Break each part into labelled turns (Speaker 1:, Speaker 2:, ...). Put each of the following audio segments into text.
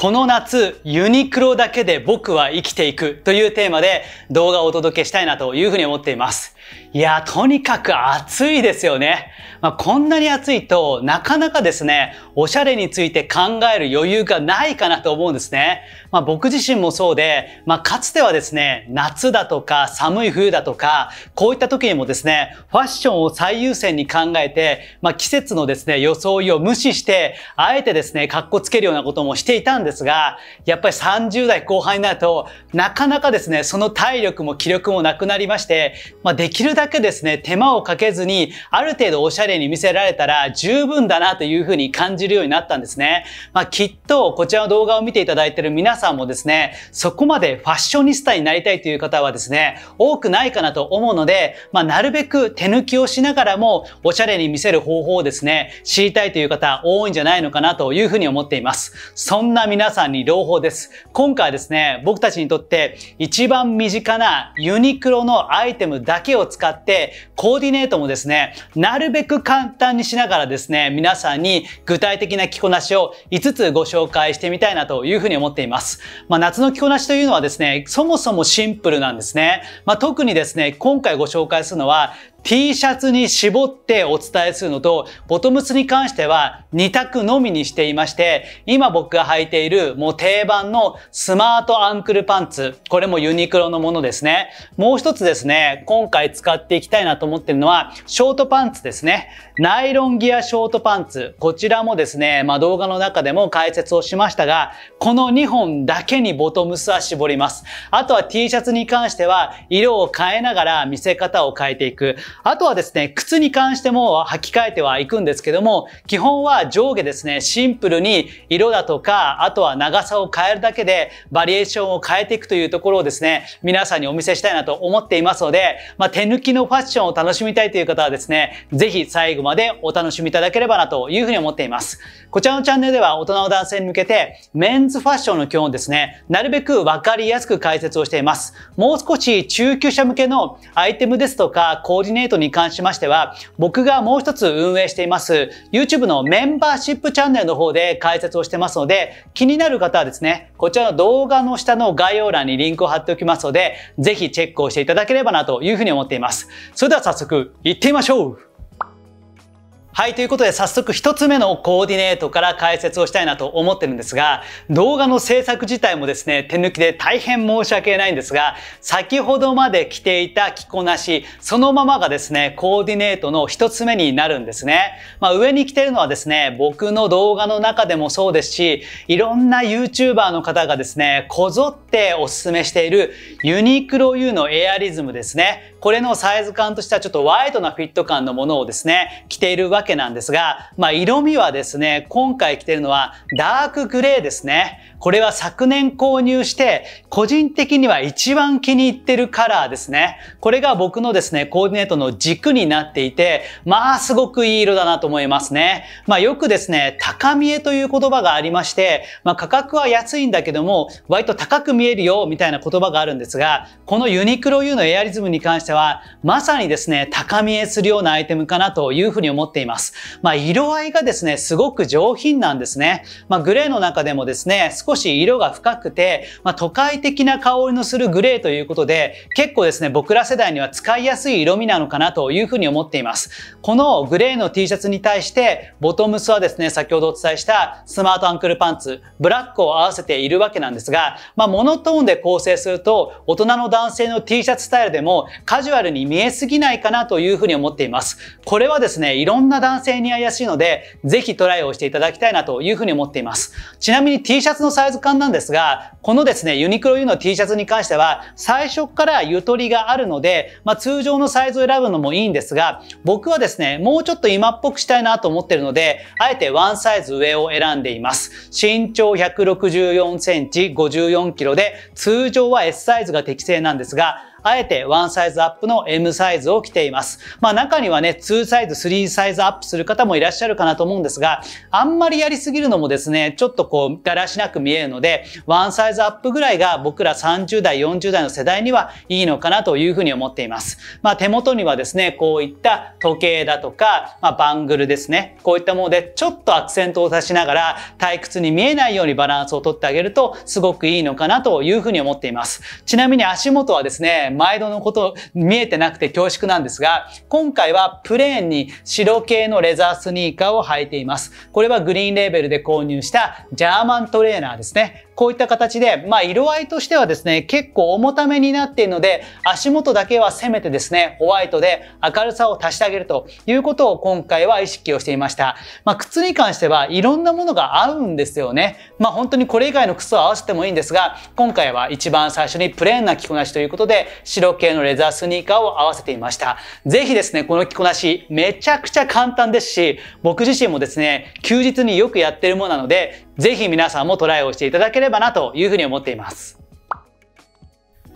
Speaker 1: この夏、ユニクロだけで僕は生きていくというテーマで動画をお届けしたいなというふうに思っています。いや、とにかく暑いですよね。まあ、こんなに暑いとなかなかですね、おしゃれについて考える余裕がないかなと思うんですね。まあ、僕自身もそうで、まあ、かつてはですね、夏だとか寒い冬だとか、こういった時にもですね、ファッションを最優先に考えて、まあ、季節のですね、装いを無視して、あえてですね、格好つけるようなこともしていたんですですが、やっぱり30代後半になると、なかなかですね、その体力も気力もなくなりまして、まあ、できるだけですね、手間をかけずに、ある程度おしゃれに見せられたら十分だなというふうに感じるようになったんですね。まあ、きっと、こちらの動画を見ていただいている皆さんもですね、そこまでファッショニスタになりたいという方はですね、多くないかなと思うので、まあ、なるべく手抜きをしながらも、おしゃれに見せる方法をですね、知りたいという方多いんじゃないのかなというふうに思っています。そんな皆皆さんに朗報です。今回はですね、僕たちにとって一番身近なユニクロのアイテムだけを使ってコーディネートもですね、なるべく簡単にしながらですね、皆さんに具体的な着こなしを5つご紹介してみたいなというふうに思っています。まあ、夏の着こなしというのはですね、そもそもシンプルなんですね。まあ、特にですね、今回ご紹介するのは T シャツに絞ってお伝えするのと、ボトムスに関しては2択のみにしていまして、今僕が履いているもう定番のスマートアンクルパンツ、これもユニクロのものですね。もう一つですね、今回使っていきたいなと思ってるのは、ショートパンツですね。ナイロンギアショートパンツ。こちらもですね、まあ動画の中でも解説をしましたが、この2本だけにボトムスは絞ります。あとは T シャツに関しては、色を変えながら見せ方を変えていく。あとはですね、靴に関しても履き替えてはいくんですけども、基本は上下ですね、シンプルに色だとか、あとは長さを変えるだけでバリエーションを変えていくというところをですね、皆さんにお見せしたいなと思っていますので、まあ、手抜きのファッションを楽しみたいという方はですね、ぜひ最後までお楽しみいただければなというふうに思っています。こちらのチャンネルでは大人の男性に向けて、メンズファッションの基本をですね、なるべくわかりやすく解説をしています。もう少し中級者向けのアイテムですとか、コーディネネートに関しましては、僕がもう一つ運営しています、YouTube のメンバーシップチャンネルの方で解説をしてますので、気になる方はですね、こちらの動画の下の概要欄にリンクを貼っておきますので、ぜひチェックをしていただければなというふうに思っています。それでは早速、行ってみましょうはい、ということで早速1つ目のコーディネートから解説をしたいなと思ってるんですが、動画の制作自体もですね、手抜きで大変申し訳ないんですが、先ほどまで着ていた着こなし、そのままがですね、コーディネートの1つ目になるんですね。まあ、上に着てるのはですね、僕の動画の中でもそうですし、いろんな YouTuber の方がですね、こぞっておすすめしているユニクロ U のエアリズムですね。これのサイズ感としてはちょっとワイドなフィット感のものをですね、着ているわけけなんですが、まあ、色味はですね、今回着てるのはダークグレーですね。これは昨年購入して、個人的には一番気に入ってるカラーですね。これが僕のですね、コーディネートの軸になっていて、まあすごくいい色だなと思いますね。まあよくですね、高見えという言葉がありまして、まあ価格は安いんだけども、割と高く見えるよ、みたいな言葉があるんですが、このユニクロ U のエアリズムに関しては、まさにですね、高見えするようなアイテムかなというふうに思っています。まあ色合いがですね、すごく上品なんですね。まあグレーの中でもですね、少し色が深くて、まあ、都会的な香りのするグレーということで、結構ですね、僕ら世代には使いやすい色味なのかなというふうに思っています。このグレーの T シャツに対して、ボトムスはですね、先ほどお伝えしたスマートアンクルパンツ、ブラックを合わせているわけなんですが、まあ、モノトーンで構成すると、大人の男性の T シャツスタイルでもカジュアルに見えすぎないかなというふうに思っています。これはですね、いろんな男性に怪しいので、ぜひトライをしていただきたいなというふうに思っています。ちなみに T シャツのサイズ感なんですが、このですね、ユニクロ U の T シャツに関しては、最初からゆとりがあるので、まあ、通常のサイズを選ぶのもいいんですが、僕はですね、もうちょっと今っぽくしたいなと思ってるので、あえてワンサイズ上を選んでいます。身長164センチ、54キロで、通常は S サイズが適正なんですが、あえてワンサイズアップの M サイズを着ています。まあ中にはね、2サイズ、3サイズアップする方もいらっしゃるかなと思うんですが、あんまりやりすぎるのもですね、ちょっとこう、だらしなく見えるので、ワンサイズアップぐらいが僕ら30代、40代の世代にはいいのかなというふうに思っています。まあ手元にはですね、こういった時計だとか、まあバングルですね、こういったものでちょっとアクセントを足しながら退屈に見えないようにバランスをとってあげるとすごくいいのかなというふうに思っています。ちなみに足元はですね、毎度のこと見えてなくて恐縮なんですが、今回はプレーンに白系のレザースニーカーを履いています。これはグリーンレーベルで購入したジャーマントレーナーですね。こういった形で、まあ、色合いとしてはですね、結構重ためになっているので、足元だけはせめてですね、ホワイトで明るさを足してあげるということを今回は意識をしていました。まあ、靴に関してはいろんなものが合うんですよね。まあ、本当にこれ以外の靴を合わせてもいいんですが、今回は一番最初にプレーンな着こなしということで、白系のレザースニーカーを合わせていました。ぜひですね、この着こなし、めちゃくちゃ簡単ですし、僕自身もですね、休日によくやってるものなので、ぜひ皆さんもトライをしていただければなというふうに思っています。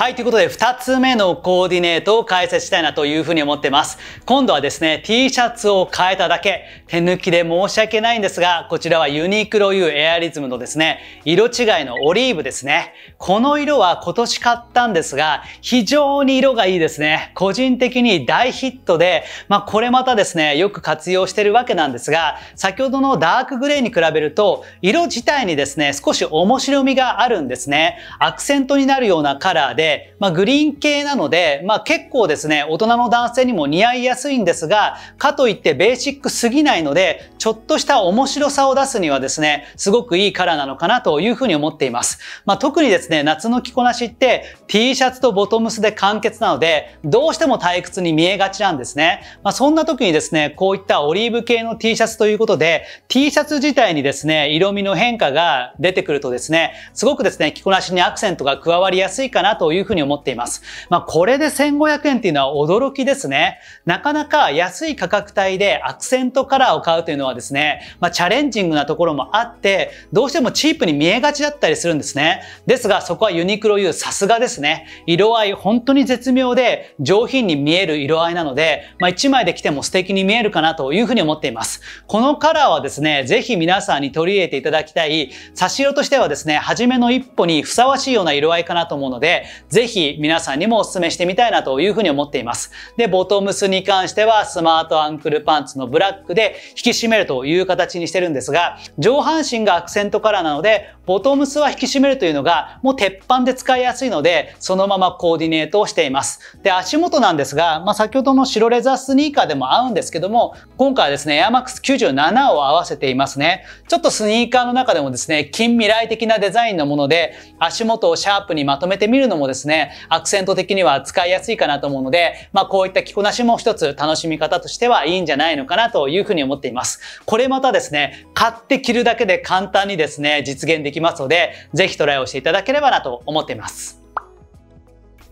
Speaker 1: はい、ということで2つ目のコーディネートを解説したいなというふうに思ってます。今度はですね、T シャツを変えただけ、手抜きで申し訳ないんですが、こちらはユニクロ U エアリズムのですね、色違いのオリーブですね。この色は今年買ったんですが、非常に色がいいですね。個人的に大ヒットで、まあこれまたですね、よく活用してるわけなんですが、先ほどのダークグレーに比べると、色自体にですね、少し面白みがあるんですね。アクセントになるようなカラーで、で、まあ、グリーン系なので、まあ、結構ですね、大人の男性にも似合いやすいんですが、かといってベーシックすぎないので、ちょっとした面白さを出すにはですね、すごくいいカラーなのかなというふうに思っています。まあ、特にですね、夏の着こなしって T シャツとボトムスで完結なので、どうしても退屈に見えがちなんですね。まあ、そんな時にですね、こういったオリーブ系の T シャツということで、T シャツ自体にですね、色味の変化が出てくるとですね、すごくですね、着こなしにアクセントが加わりやすいかなといういうふうに思っています。まあ、これで1500円っていうのは驚きですね。なかなか安い価格帯でアクセントカラーを買うというのはですね、まあ、チャレンジングなところもあって、どうしてもチープに見えがちだったりするんですね。ですが、そこはユニクロ U さすがですね。色合い本当に絶妙で上品に見える色合いなので、まあ、1枚で着ても素敵に見えるかなというふうに思っています。このカラーはですね、ぜひ皆さんに取り入れていただきたい、差し色としてはですね、初めの一歩にふさわしいような色合いかなと思うので、ぜひ皆さんにもお勧めしてみたいなというふうに思っています。で、ボトムスに関してはスマートアンクルパンツのブラックで引き締めるという形にしてるんですが、上半身がアクセントカラーなので、ボトムスは引き締めるというのがもう鉄板で使いやすいので、そのままコーディネートをしています。で、足元なんですが、まあ、先ほどの白レザースニーカーでも合うんですけども、今回はですね、AirMax97 を合わせていますね。ちょっとスニーカーの中でもですね、近未来的なデザインのもので、足元をシャープにまとめてみるのもですねですね、アクセント的には使いやすいかなと思うので、まあこういった着こなしも一つ楽しみ方としてはいいんじゃないのかなというふうに思っています。これまたですね、買って着るだけで簡単にですね、実現できますので、ぜひトライをしていただければなと思っています。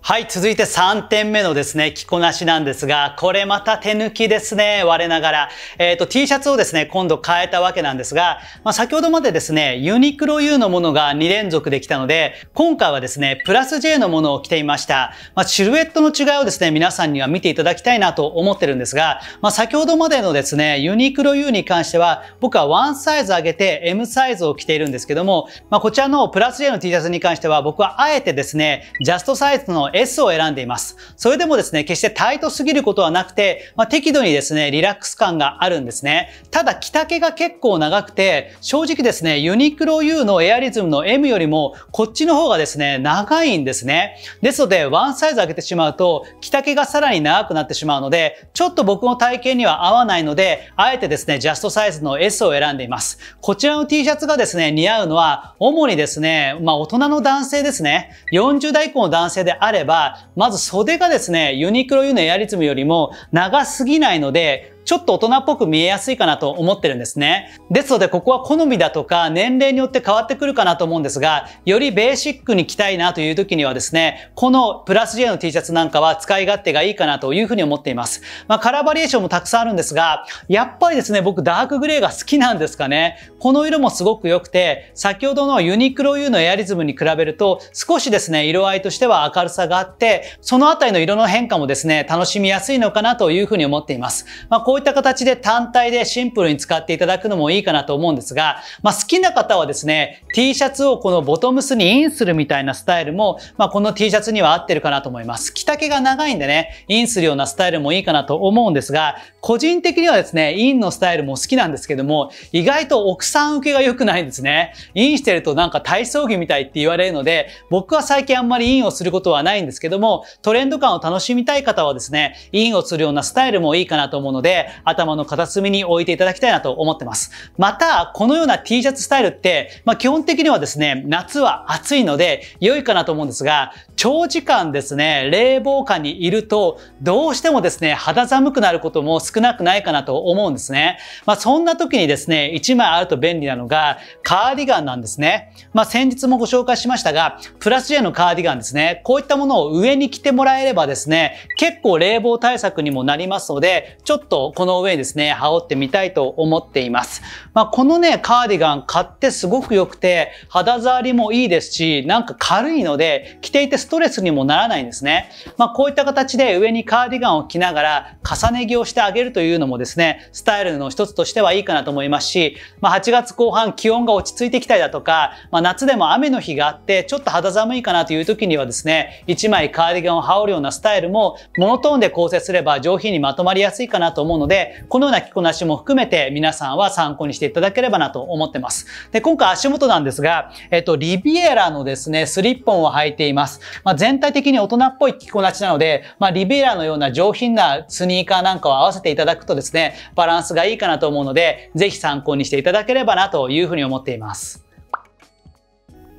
Speaker 1: はい、続いて3点目のですね、着こなしなんですが、これまた手抜きですね、我ながら。えっ、ー、と、T シャツをですね、今度変えたわけなんですが、まあ、先ほどまでですね、ユニクロ U のものが2連続できたので、今回はですね、プラス J のものを着ていました。まあ、シルエットの違いをですね、皆さんには見ていただきたいなと思ってるんですが、まあ、先ほどまでのですね、ユニクロ U に関しては、僕は1サイズ上げて M サイズを着ているんですけども、まあ、こちらのプラス J の T シャツに関しては、僕はあえてですね、ジャストサイズの S を選んでいます。それでもですね、決してタイトすぎることはなくて、まあ、適度にですね、リラックス感があるんですね。ただ、着丈が結構長くて、正直ですね、ユニクロ U のエアリズムの M よりも、こっちの方がですね、長いんですね。ですので、ワンサイズ上げてしまうと、着丈がさらに長くなってしまうので、ちょっと僕の体型には合わないので、あえてですね、ジャストサイズの S を選んでいます。こちらの T シャツがですね、似合うのは、主にですね、まあ、大人の男性ですね。40代以降の男性であれれば、まず袖がですね、ユニクロ U のエアリズムよりも長すぎないので、ちょっと大人っぽく見えやすいかなと思ってるんですね。ですので、ここは好みだとか年齢によって変わってくるかなと思うんですが、よりベーシックに着たいなという時にはですね、このプラス J の T シャツなんかは使い勝手がいいかなというふうに思っています。まあ、カラーバリエーションもたくさんあるんですが、やっぱりですね、僕ダークグレーが好きなんですかね。この色もすごく良くて、先ほどのユニクロ U のエアリズムに比べると、少しですね、色合いとしては明るさがあって、そのあたりの色の変化もですね、楽しみやすいのかなというふうに思っています。まあういった形で単体でシンプルに使っていただくのもいいかなと思うんですが、まあ、好きな方はですね、T シャツをこのボトムスにインするみたいなスタイルも、まあ、この T シャツには合ってるかなと思います。着丈が長いんでね、インするようなスタイルもいいかなと思うんですが、個人的にはですね、インのスタイルも好きなんですけども、意外と奥さん受けが良くないんですね。インしてるとなんか体操着みたいって言われるので、僕は最近あんまりインをすることはないんですけども、トレンド感を楽しみたい方はですね、インをするようなスタイルもいいかなと思うので、で頭の片隅に置いていただきたいなと思ってます。また、このような T シャツスタイルって、まあ、基本的にはですね、夏は暑いので良いかなと思うんですが、長時間ですね、冷房下にいると、どうしてもですね、肌寒くなることも少なくないかなと思うんですね。まあ、そんな時にですね、1枚あると便利なのが、カーディガンなんですね。まあ、先日もご紹介しましたが、プラス J のカーディガンですね、こういったものを上に着てもらえればですね、結構冷房対策にもなりますので、ちょっとこの上ですね、羽織ってみたいと思っています。まあ、このね、カーディガン買ってすごく良くて、肌触りもいいですし、なんか軽いので、着ていてストレスにもならないんですね。まあ、こういった形で上にカーディガンを着ながら、重ね着をしてあげるというのもですね、スタイルの一つとしてはいいかなと思いますし、まあ、8月後半気温が落ち着いてきたりだとか、まあ、夏でも雨の日があって、ちょっと肌寒いかなという時にはですね、1枚カーディガンを羽織るようなスタイルも、モノトーンで構成すれば上品にまとまりやすいかなと思うんですので、このような着こなしも含めて皆さんは参考にしていただければなと思ってます。で、今回足元なんですが、えっと、リビエラのですね、スリッポンを履いています。まあ、全体的に大人っぽい着こなしなので、まあ、リビエラのような上品なスニーカーなんかを合わせていただくとですね、バランスがいいかなと思うので、ぜひ参考にしていただければなというふうに思っています。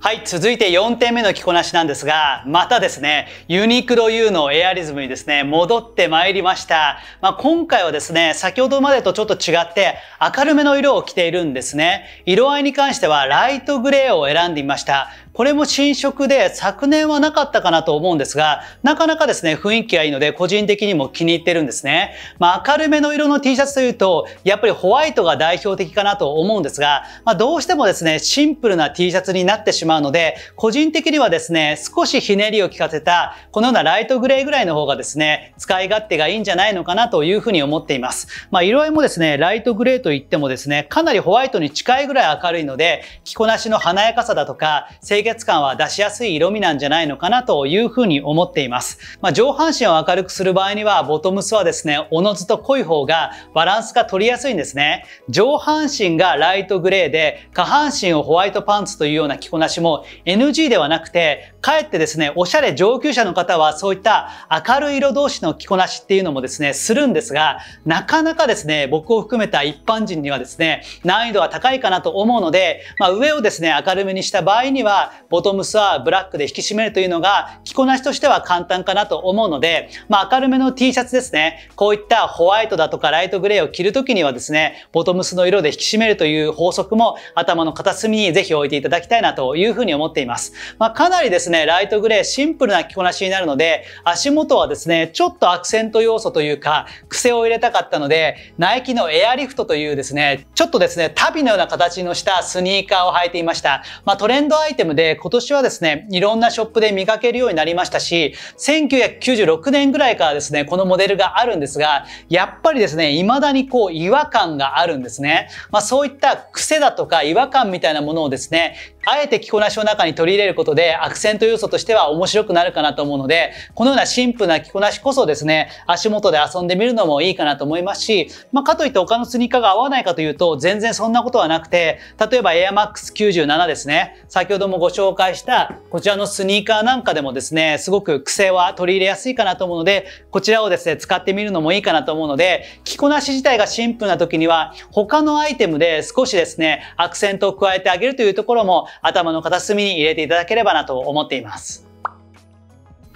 Speaker 1: はい、続いて4点目の着こなしなんですが、またですね、ユニクロ U のエアリズムにですね、戻ってまいりました。まあ、今回はですね、先ほどまでとちょっと違って、明るめの色を着ているんですね。色合いに関してはライトグレーを選んでみました。これも新色で昨年はなかったかなと思うんですが、なかなかですね、雰囲気がいいので個人的にも気に入ってるんですね。まあ、明るめの色の T シャツというと、やっぱりホワイトが代表的かなと思うんですが、まあ、どうしてもですね、シンプルな T シャツになってしまうので、個人的にはですね、少しひねりを効かせた、このようなライトグレーぐらいの方がですね、使い勝手がいいんじゃないのかなというふうに思っています。まあ、色合いもですね、ライトグレーといってもですね、かなりホワイトに近いぐらい明るいので、着こなしの華やかさだとか、清潔月感は出しやすい色味なんじゃないのかなというふうに思っています。まあ、上半身を明るくする場合には、ボトムスはですね、おのずと濃い方がバランスが取りやすいんですね。上半身がライトグレーで、下半身をホワイトパンツというような着こなしも NG ではなくて、かえってですね、おしゃれ上級者の方はそういった明るい色同士の着こなしっていうのもですね、するんですが、なかなかですね、僕を含めた一般人にはですね、難易度は高いかなと思うので、まあ、上をですね、明るめにした場合には、ボトムスはブラックで引き締めるというのが、着こなしとしては簡単かなと思うので、まあ、明るめの T シャツですね、こういったホワイトだとかライトグレーを着るときにはですね、ボトムスの色で引き締めるという法則も頭の片隅にぜひ置いていただきたいなというふうに思っています。まあ、かなりですねですね、ライトグレー、シンプルな着こなしになるので、足元はですね、ちょっとアクセント要素というか、癖を入れたかったので、ナイキのエアリフトというですね、ちょっとですね、足袋のような形のしたスニーカーを履いていました。まあ、トレンドアイテムで今年はですね、いろんなショップで見かけるようになりましたし、1996年ぐらいからですね、このモデルがあるんですが、やっぱりですね、未だにこう違和感があるんですね。まあ、そういった癖だとか違和感みたいなものをですね、あえて着こなしを中に取り入れることでアクセント要素としては面白くなるかなと思うので、このようなシンプルな着こなしこそですね、足元で遊んでみるのもいいかなと思いますし、まあ、かといって他のスニーカーが合わないかというと、全然そんなことはなくて、例えば AirMax97 ですね、先ほどもご紹介したこちらのスニーカーなんかでもですね、すごく癖は取り入れやすいかなと思うので、こちらをですね、使ってみるのもいいかなと思うので、着こなし自体がシンプルな時には、他のアイテムで少しですね、アクセントを加えてあげるというところも頭の片隅に入れていただければなと思っています。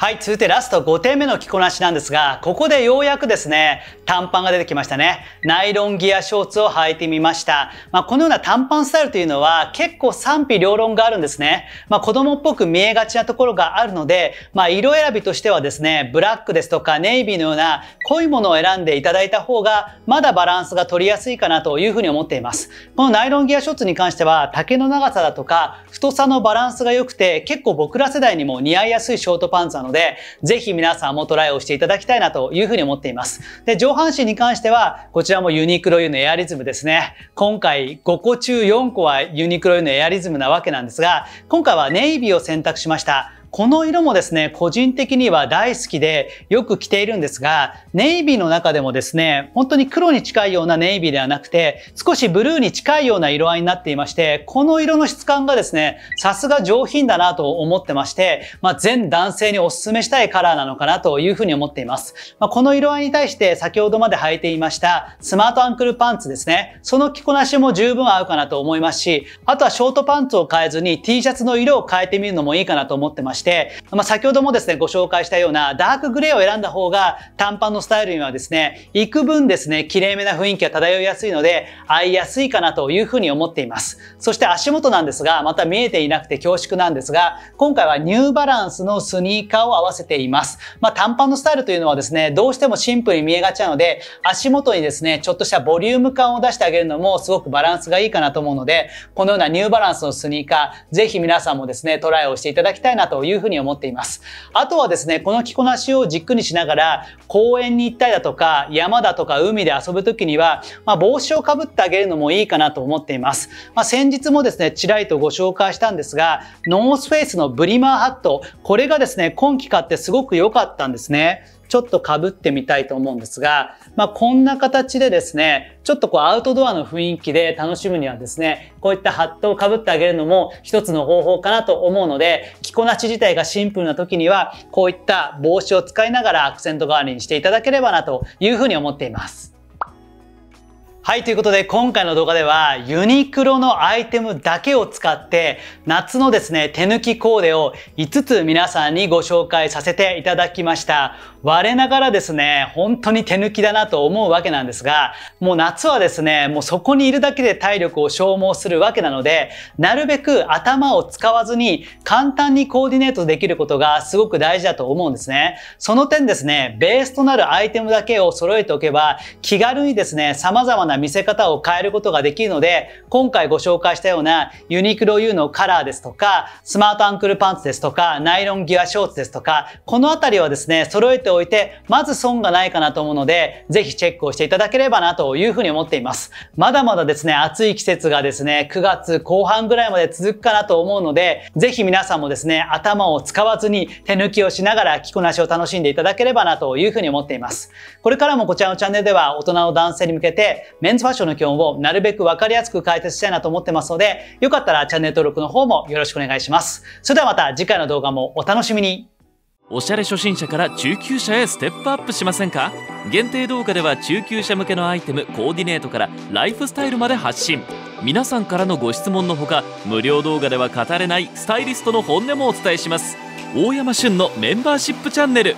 Speaker 1: はい、続いてラスト5点目の着こなしなんですが、ここでようやくですね、短パンが出てきましたね。ナイロンギアショーツを履いてみました。まあ、このような短パンスタイルというのは結構賛否両論があるんですね。まあ、子供っぽく見えがちなところがあるので、まあ、色選びとしてはですね、ブラックですとかネイビーのような濃いものを選んでいただいた方が、まだバランスが取りやすいかなというふうに思っています。このナイロンギアショーツに関しては、丈の長さだとか、太さのバランスが良くて、結構僕ら世代にも似合いやすいショートパンツなので、ので、ぜひ皆さんもトライをしていただきたいなというふうに思っています。で、上半身に関しては、こちらもユニクロ U のエアリズムですね。今回5個中4個はユニクロ U のエアリズムなわけなんですが、今回はネイビーを選択しました。この色もですね、個人的には大好きでよく着ているんですが、ネイビーの中でもですね、本当に黒に近いようなネイビーではなくて、少しブルーに近いような色合いになっていまして、この色の質感がですね、さすが上品だなと思ってまして、まあ、全男性にお勧めしたいカラーなのかなというふうに思っています。まあ、この色合いに対して先ほどまで履いていましたスマートアンクルパンツですね、その着こなしも十分合うかなと思いますし、あとはショートパンツを変えずに T シャツの色を変えてみるのもいいかなと思ってまして、してまあ、先ほどもですねご紹介したようなダークグレーを選んだ方が短パンのスタイルにはですね幾分ですねきれいめな雰囲気が漂いやすいので合いやすいかなというふうに思っていますそして足元なんですがまた見えていなくて恐縮なんですが今回はニューバランスのスニーカーを合わせていますまあ、短パンのスタイルというのはですねどうしてもシンプルに見えがちなので足元にですねちょっとしたボリューム感を出してあげるのもすごくバランスがいいかなと思うのでこのようなニューバランスのスニーカーぜひ皆さんもですねトライをしていただきたいなといういうふうに思っています。あとはですね、この着こなしを軸にしながら、公園に行ったりだとか、山だとか海で遊ぶ時には、まあ、帽子をかぶってあげるのもいいかなと思っています。まあ、先日もですね、ちらりとご紹介したんですが、ノースフェイスのブリマーハット、これがですね、今季買ってすごく良かったんですね。ちょっとかぶってみたいと思うんですが、まあ、こんな形でですね、ちょっとこうアウトドアの雰囲気で楽しむにはですね、こういったハットをかぶってあげるのも一つの方法かなと思うので、着こなし自体がシンプルな時には、こういった帽子を使いながらアクセント代わりにしていただければなというふうに思っています。はい、ということで今回の動画ではユニクロのアイテムだけを使って夏のですね、手抜きコーデを5つ皆さんにご紹介させていただきました。我ながらですね、本当に手抜きだなと思うわけなんですが、もう夏はですね、もうそこにいるだけで体力を消耗するわけなので、なるべく頭を使わずに簡単にコーディネートできることがすごく大事だと思うんですね。その点ですね、ベースとなるアイテムだけを揃えておけば気軽にですね、様々なな見せ方を変えることができるので、今回ご紹介したようなユニクロ U のカラーですとか、スマートアンクルパンツですとか、ナイロンギアショーツですとか、このあたりはですね、揃えておいて、まず損がないかなと思うので、ぜひチェックをしていただければなというふうに思っています。まだまだですね、暑い季節がですね、9月後半ぐらいまで続くかなと思うので、ぜひ皆さんもですね、頭を使わずに手抜きをしながら着こなしを楽しんでいただければなというふうに思っています。これからもこちらのチャンネルでは大人の男性に向けてメンズファッションの基本をなるべくわかりやすく解説したいなと思ってますので、よかったらチャンネル登録の方もよろしくお願いします。それではまた次回の動画もお楽しみに。おしゃれ初心者から中級者へステップアップしませんか限定動画では中級者向けのアイテムコーディネートからライフスタイルまで発信皆さんからのご質問のほか無料動画では語れないスタイリストの本音もお伝えします大山旬のメンバーシップチャンネル